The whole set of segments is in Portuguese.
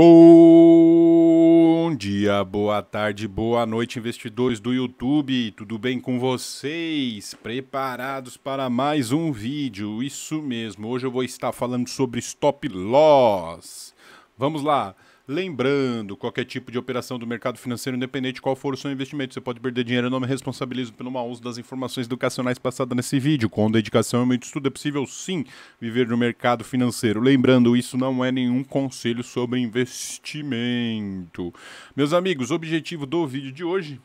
Bom dia, boa tarde, boa noite, investidores do YouTube. Tudo bem com vocês? Preparados para mais um vídeo? Isso mesmo. Hoje eu vou estar falando sobre stop loss. Vamos lá. Lembrando, qualquer tipo de operação do mercado financeiro, independente qual for o seu investimento, você pode perder dinheiro. Eu não me responsabilizo pelo mau uso das informações educacionais passadas nesse vídeo. Com dedicação e muito estudo, é possível sim viver no mercado financeiro. Lembrando, isso não é nenhum conselho sobre investimento. Meus amigos, o objetivo do vídeo de hoje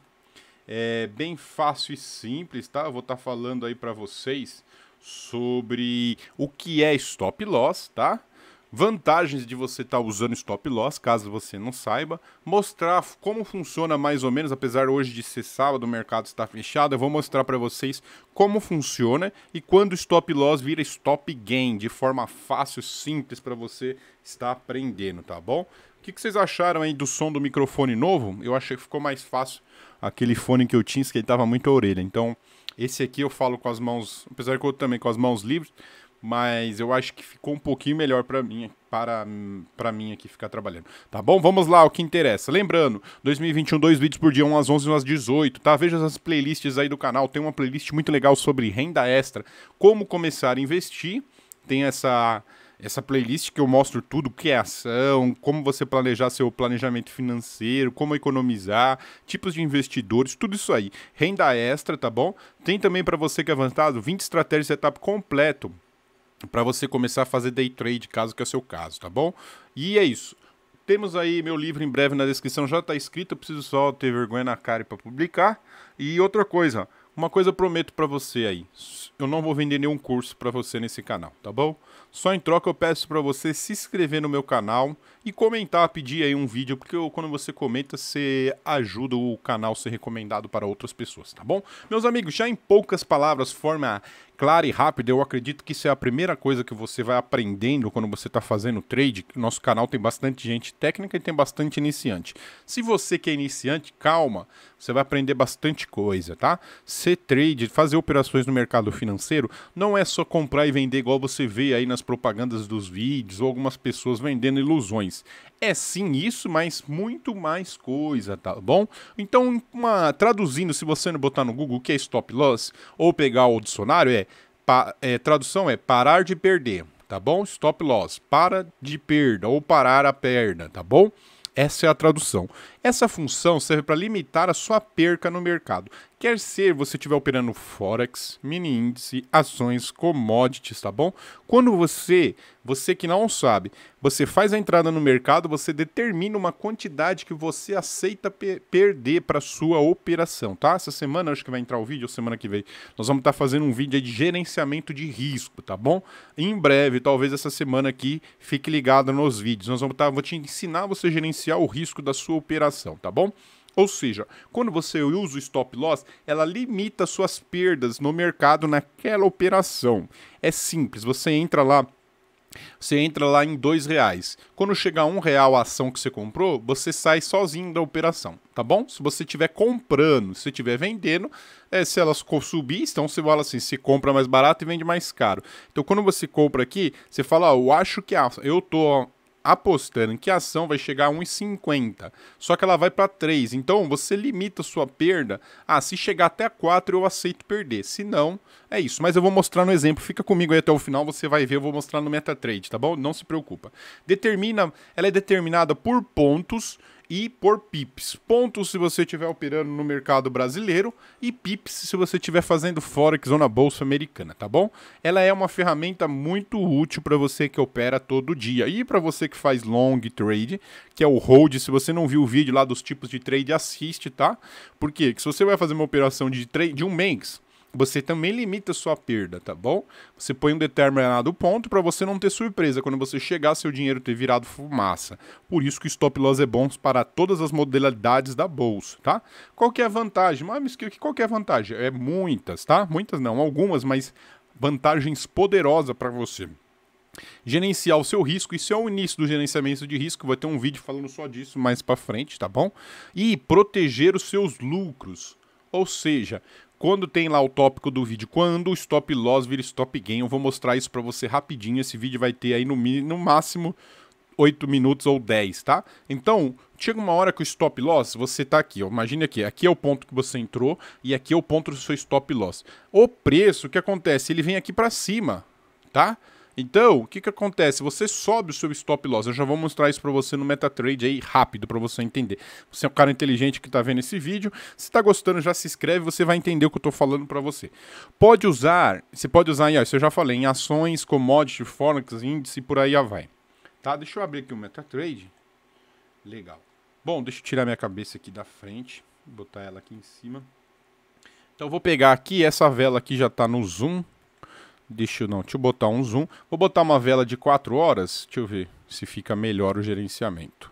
é bem fácil e simples, tá? Eu vou estar tá falando aí para vocês sobre o que é stop loss, tá? vantagens de você estar tá usando stop loss, caso você não saiba, mostrar como funciona mais ou menos, apesar hoje de ser sábado, o mercado está fechado, eu vou mostrar para vocês como funciona e quando stop loss vira stop gain, de forma fácil, simples para você estar aprendendo, tá bom? O que, que vocês acharam aí do som do microfone novo? Eu achei que ficou mais fácil aquele fone que eu tinha, que ele muito a orelha. Então, esse aqui eu falo com as mãos, apesar que eu também com as mãos livres, mas eu acho que ficou um pouquinho melhor para mim, para para mim aqui ficar trabalhando. Tá bom? Vamos lá, o que interessa. Lembrando, 2021 dois vídeos por dia, um às 11 e um às 18, tá? Veja as playlists aí do canal, tem uma playlist muito legal sobre renda extra, como começar a investir. Tem essa essa playlist que eu mostro tudo, o que é ação, como você planejar seu planejamento financeiro, como economizar, tipos de investidores, tudo isso aí. Renda extra, tá bom? Tem também para você que é avançado 20 estratégias setup completo para você começar a fazer day trade, caso que é o seu caso, tá bom? E é isso. Temos aí meu livro em breve na descrição, já está escrito, eu preciso só ter vergonha na cara para publicar. E outra coisa, uma coisa eu prometo para você aí, eu não vou vender nenhum curso para você nesse canal, tá bom? Só em troca eu peço para você se inscrever no meu canal e comentar, pedir aí um vídeo, porque eu, quando você comenta, você ajuda o canal a ser recomendado para outras pessoas, tá bom? Meus amigos, já em poucas palavras, forma clara e rápida. Eu acredito que isso é a primeira coisa que você vai aprendendo quando você está fazendo trade. Nosso canal tem bastante gente técnica e tem bastante iniciante. Se você que é iniciante, calma, você vai aprender bastante coisa, tá? Ser trade, fazer operações no mercado financeiro, não é só comprar e vender igual você vê aí nas propagandas dos vídeos ou algumas pessoas vendendo ilusões. É sim isso, mas muito mais coisa, tá bom? Então, uma, traduzindo, se você não botar no Google o que é stop loss, ou pegar o dicionário, é, pa, é tradução é parar de perder, tá bom? Stop loss, para de perda, ou parar a perda, tá bom? Essa é a tradução. Essa função serve para limitar a sua perca no mercado quer ser você estiver operando Forex, mini índice, ações, commodities, tá bom? Quando você, você que não sabe, você faz a entrada no mercado, você determina uma quantidade que você aceita pe perder para sua operação, tá? Essa semana acho que vai entrar o vídeo, ou semana que vem, nós vamos estar tá fazendo um vídeo de gerenciamento de risco, tá bom? Em breve, talvez essa semana aqui, fique ligado nos vídeos. Nós vamos estar, tá, vou te ensinar você a gerenciar o risco da sua operação, tá bom? Ou seja, quando você usa o stop loss, ela limita suas perdas no mercado naquela operação. É simples, você entra lá você entra lá em dois reais. Quando chegar um real a ação que você comprou, você sai sozinho da operação, tá bom? Se você estiver comprando, se estiver vendendo, é, se elas subir, então você fala assim, se compra mais barato e vende mais caro. Então quando você compra aqui, você fala, eu acho que a, eu tô apostando que a ação vai chegar a 1,50, só que ela vai para 3. Então você limita a sua perda. Ah, se chegar até 4 eu aceito perder. Se não, é isso. Mas eu vou mostrar no exemplo. Fica comigo aí até o final, você vai ver, eu vou mostrar no MetaTrade, tá bom? Não se preocupa. Determina, ela é determinada por pontos e por pips. Pontos se você estiver operando no mercado brasileiro e pips se você estiver fazendo forex ou na bolsa americana, tá bom? Ela é uma ferramenta muito útil para você que opera todo dia e para você que faz long trade, que é o hold. Se você não viu o vídeo lá dos tipos de trade, assiste, tá? Porque se você vai fazer uma operação de trade de um mês, você também limita sua perda, tá bom? Você põe um determinado ponto para você não ter surpresa quando você chegar seu dinheiro ter virado fumaça. Por isso que o stop loss é bom para todas as modalidades da bolsa, tá? Qual que é a vantagem? Ah, mas qual que é a vantagem? É muitas, tá? Muitas não, algumas, mas vantagens poderosas para você gerenciar o seu risco. Isso é o início do gerenciamento de risco. Vai ter um vídeo falando só disso mais para frente, tá bom? E proteger os seus lucros. Ou seja, quando tem lá o tópico do vídeo, quando o stop loss vira stop gain, eu vou mostrar isso para você rapidinho. Esse vídeo vai ter aí no, no máximo 8 minutos ou 10, tá? Então, chega uma hora que o stop loss, você tá aqui, ó, imagine aqui, aqui é o ponto que você entrou e aqui é o ponto do seu stop loss. O preço, o que acontece? Ele vem aqui para cima, tá? Então, o que, que acontece? Você sobe o seu stop loss. Eu já vou mostrar isso para você no MetaTrade aí rápido para você entender. Você é um cara inteligente que está vendo esse vídeo. Se está gostando, já se inscreve, você vai entender o que eu estou falando para você. Pode usar, você pode usar em, ó, isso eu já falei, em ações, commodity, forex, índice por aí vai. Tá? Deixa eu abrir aqui o MetaTrade. Legal. Bom, deixa eu tirar minha cabeça aqui da frente, botar ela aqui em cima. Então eu vou pegar aqui essa vela aqui já está no zoom, Deixa eu não, deixa eu botar um zoom. Vou botar uma vela de 4 horas, deixa eu ver se fica melhor o gerenciamento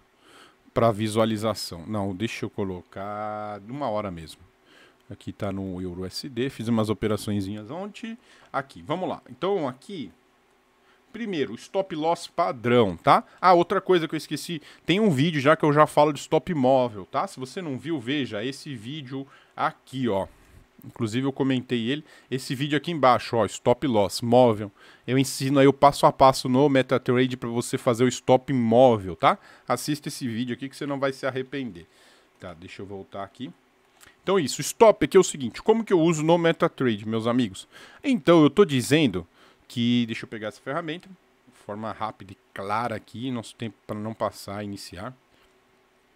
para visualização. Não, deixa eu colocar uma hora mesmo. Aqui está no EURUSD. fiz umas operaçõezinhas ontem. Aqui, vamos lá. Então aqui Primeiro, stop loss padrão, tá? Ah, outra coisa que eu esqueci, tem um vídeo já que eu já falo de stop móvel, tá? Se você não viu, veja esse vídeo aqui, ó. Inclusive eu comentei ele, esse vídeo aqui embaixo, ó, stop loss, móvel. Eu ensino aí o passo a passo no MetaTrader para você fazer o stop móvel, tá? Assista esse vídeo aqui que você não vai se arrepender. Tá, deixa eu voltar aqui. Então isso, stop aqui é o seguinte, como que eu uso no MetaTrader, meus amigos? Então eu tô dizendo que, deixa eu pegar essa ferramenta, de forma rápida e clara aqui, nosso tempo para não passar, iniciar.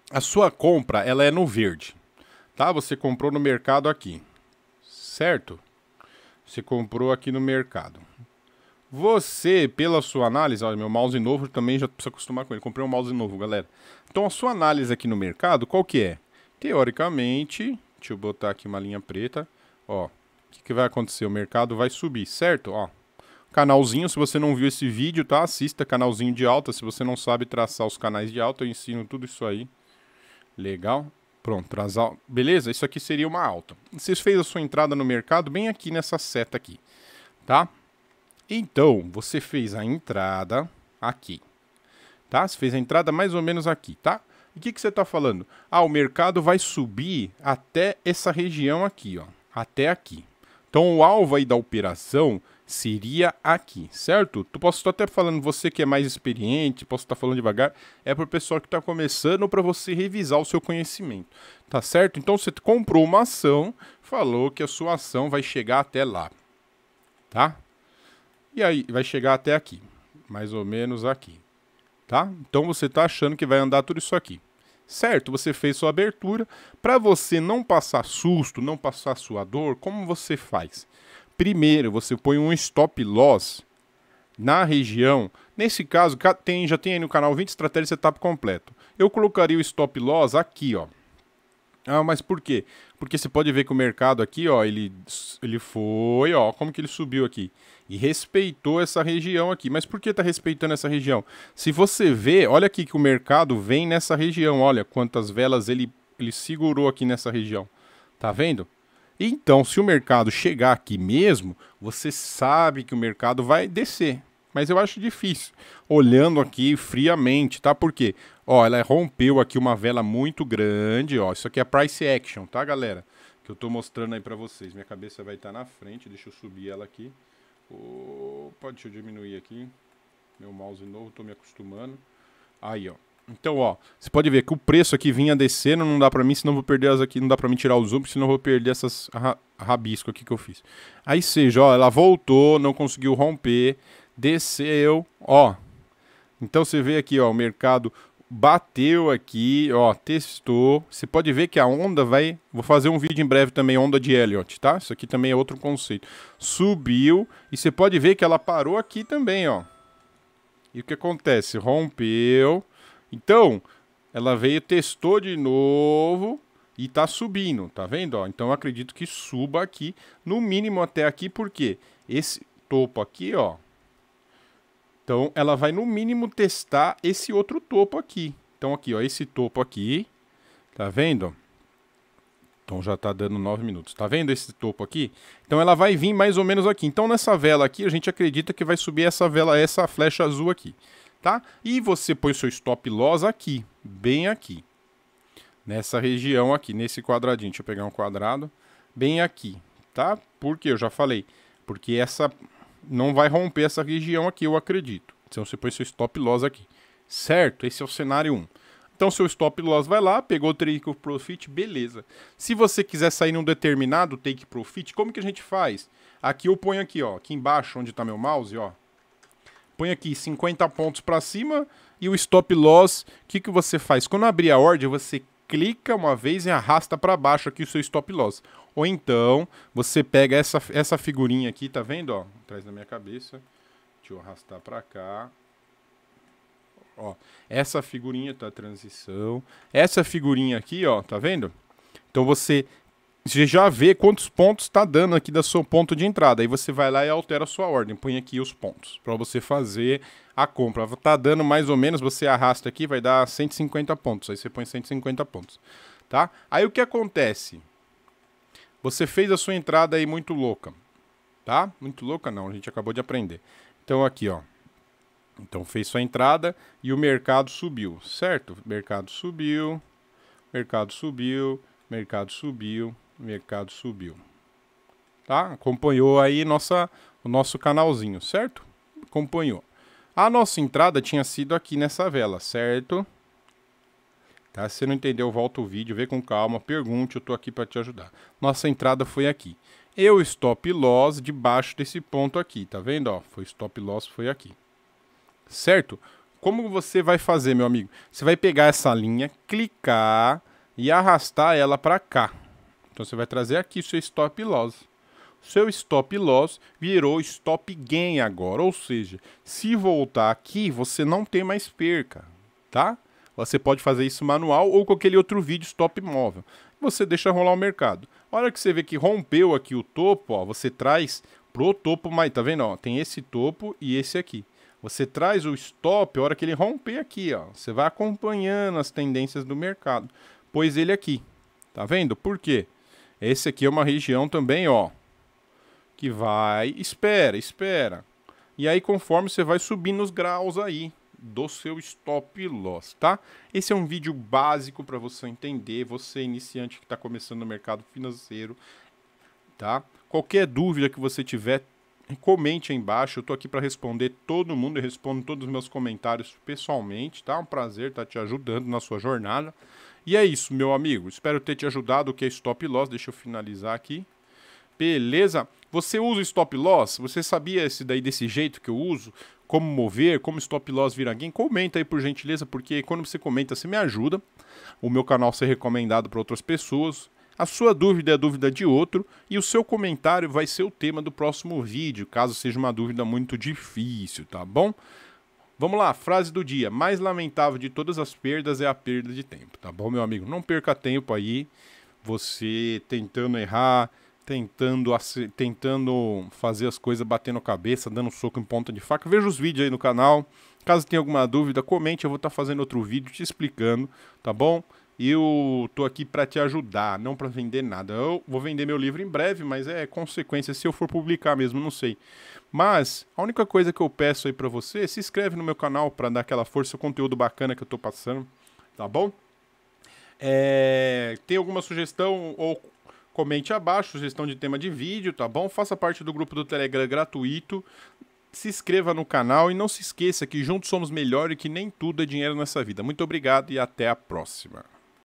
A sua compra, ela é no verde, tá? Você comprou no mercado aqui certo? Você comprou aqui no mercado. Você, pela sua análise, olha, meu mouse novo também já precisa acostumar com ele. Comprei um mouse novo, galera. Então a sua análise aqui no mercado, qual que é? Teoricamente, deixa eu botar aqui uma linha preta, ó. O que, que vai acontecer? O mercado vai subir, certo? Ó, canalzinho. Se você não viu esse vídeo, tá? Assista canalzinho de alta. Se você não sabe traçar os canais de alta, eu ensino tudo isso aí. Legal. Pronto, as beleza? Isso aqui seria uma alta. Você fez a sua entrada no mercado bem aqui nessa seta aqui, tá? Então, você fez a entrada aqui, tá? Você fez a entrada mais ou menos aqui, tá? o que, que você está falando? Ah, o mercado vai subir até essa região aqui, ó. Até aqui. Então o alvo aí da operação seria aqui, certo? Tu posso estar até falando, você que é mais experiente, posso estar tá falando devagar, é para o pessoal que está começando para você revisar o seu conhecimento, tá certo? Então você comprou uma ação, falou que a sua ação vai chegar até lá, tá? E aí vai chegar até aqui, mais ou menos aqui, tá? Então você está achando que vai andar tudo isso aqui. Certo, você fez sua abertura. Para você não passar susto, não passar sua dor, como você faz? Primeiro, você põe um stop loss na região. Nesse caso, tem, já tem aí no canal 20 estratégias setup completo. Eu colocaria o stop loss aqui, ó. Ah, mas por quê? Porque você pode ver que o mercado aqui, ó, ele, ele foi, ó, como que ele subiu aqui? E respeitou essa região aqui. Mas por que está respeitando essa região? Se você vê, olha aqui que o mercado vem nessa região, olha quantas velas ele, ele segurou aqui nessa região. Tá vendo? Então, se o mercado chegar aqui mesmo, você sabe que o mercado vai descer. Mas eu acho difícil, olhando aqui friamente, tá? Por quê? Ó, ela rompeu aqui uma vela muito grande, ó. Isso aqui é price action, tá, galera? Que eu tô mostrando aí para vocês. Minha cabeça vai estar tá na frente, deixa eu subir ela aqui. Opa, deixa eu diminuir aqui. Meu mouse novo, tô me acostumando. Aí, ó. Então, ó, você pode ver que o preço aqui vinha descendo, não dá para mim, senão vou perder as aqui, não dá para mim tirar o zoom, senão vou perder essas ra rabisco aqui que eu fiz. Aí seja, ó, ela voltou, não conseguiu romper, desceu, ó. Então você vê aqui, ó, o mercado bateu aqui, ó, testou. Você pode ver que a onda vai, vou fazer um vídeo em breve também onda de Elliott, tá? Isso aqui também é outro conceito. Subiu e você pode ver que ela parou aqui também, ó. E o que acontece? Rompeu. Então, ela veio, testou de novo e tá subindo, tá vendo? Ó, então eu acredito que suba aqui, no mínimo até aqui, porque esse topo aqui, ó, então, ela vai no mínimo testar esse outro topo aqui. Então, aqui, ó, esse topo aqui, tá vendo? Então, já tá dando 9 minutos. Tá vendo esse topo aqui? Então, ela vai vir mais ou menos aqui. Então, nessa vela aqui, a gente acredita que vai subir essa vela, essa flecha azul aqui, tá? E você põe seu stop loss aqui, bem aqui. Nessa região aqui, nesse quadradinho. Deixa eu pegar um quadrado. Bem aqui, tá? Porque eu já falei. Porque essa não vai romper essa região aqui, eu acredito. Então você põe seu stop loss aqui. Certo? Esse é o cenário 1. Então seu stop loss vai lá, pegou o take profit, beleza. Se você quiser sair num determinado take profit, como que a gente faz? Aqui eu ponho aqui, ó, aqui embaixo onde está meu mouse, ó. Põe aqui 50 pontos para cima e o stop loss, o que, que você faz? Quando abrir a ordem, você clica uma vez e arrasta para baixo aqui o seu stop loss. Ou então, você pega essa, essa figurinha aqui, tá vendo? Ó, atrás da minha cabeça. Deixa eu arrastar para cá. Ó, essa figurinha tá transição. Essa figurinha aqui, ó, tá vendo? Então você você já vê quantos pontos está dando aqui da seu ponto de entrada. Aí você vai lá e altera a sua ordem, põe aqui os pontos para você fazer a compra. está dando mais ou menos, você arrasta aqui, vai dar 150 pontos. Aí você põe 150 pontos, tá? Aí o que acontece? Você fez a sua entrada aí muito louca, tá? Muito louca não, a gente acabou de aprender. Então aqui, ó. Então fez sua entrada e o mercado subiu, certo? Mercado subiu, mercado subiu, mercado subiu, o mercado subiu. Tá? Acompanhou aí nossa, o nosso canalzinho, certo? Acompanhou. A nossa entrada tinha sido aqui nessa vela, certo? Tá? Se você não entendeu, volta o vídeo, vê com calma, pergunte, eu tô aqui para te ajudar. Nossa entrada foi aqui. Eu stop loss debaixo desse ponto aqui, tá vendo? Ó, foi stop loss, foi aqui. Certo? Como você vai fazer, meu amigo? Você vai pegar essa linha, clicar e arrastar ela para cá, então você vai trazer aqui seu stop loss. Seu stop loss virou stop gain agora, ou seja, se voltar aqui, você não tem mais perca, tá? Você pode fazer isso manual ou com aquele outro vídeo stop móvel. Você deixa rolar o mercado. A hora que você vê que rompeu aqui o topo, ó, você traz pro topo mais, tá vendo? Ó, tem esse topo e esse aqui. Você traz o stop a hora que ele romper aqui, ó. Você vai acompanhando as tendências do mercado. Pois ele aqui, tá vendo? Por quê? Esse aqui é uma região também, ó, que vai, espera, espera. E aí conforme você vai subindo os graus aí do seu stop loss, tá? Esse é um vídeo básico para você entender, você iniciante que está começando no mercado financeiro, tá? Qualquer dúvida que você tiver, comente aí embaixo. Eu tô aqui para responder todo mundo, eu respondo todos os meus comentários pessoalmente, tá? É um prazer estar tá te ajudando na sua jornada. E é isso, meu amigo. Espero ter te ajudado, o que é stop loss. Deixa eu finalizar aqui. Beleza? Você usa stop loss? Você sabia esse daí desse jeito que eu uso? Como mover, como stop loss virar alguém? Comenta aí por gentileza, porque quando você comenta, você me ajuda. O meu canal ser recomendado para outras pessoas. A sua dúvida é a dúvida de outro e o seu comentário vai ser o tema do próximo vídeo, caso seja uma dúvida muito difícil, tá bom? Vamos lá, frase do dia. Mais lamentável de todas as perdas é a perda de tempo, tá bom, meu amigo? Não perca tempo aí, você tentando errar, tentando, tentando fazer as coisas batendo cabeça, dando soco em ponta de faca. Veja os vídeos aí no canal. Caso tenha alguma dúvida, comente, eu vou estar tá fazendo outro vídeo te explicando, tá bom? eu tô aqui para te ajudar, não para vender nada. Eu vou vender meu livro em breve, mas é consequência se eu for publicar mesmo, não sei. Mas a única coisa que eu peço aí para você, é se inscreve no meu canal para dar aquela força, conteúdo bacana que eu tô passando, tá bom? É, tem alguma sugestão ou comente abaixo, sugestão de tema de vídeo, tá bom? Faça parte do grupo do Telegram gratuito. Se inscreva no canal e não se esqueça que juntos somos melhor e que nem tudo é dinheiro nessa vida. Muito obrigado e até a próxima.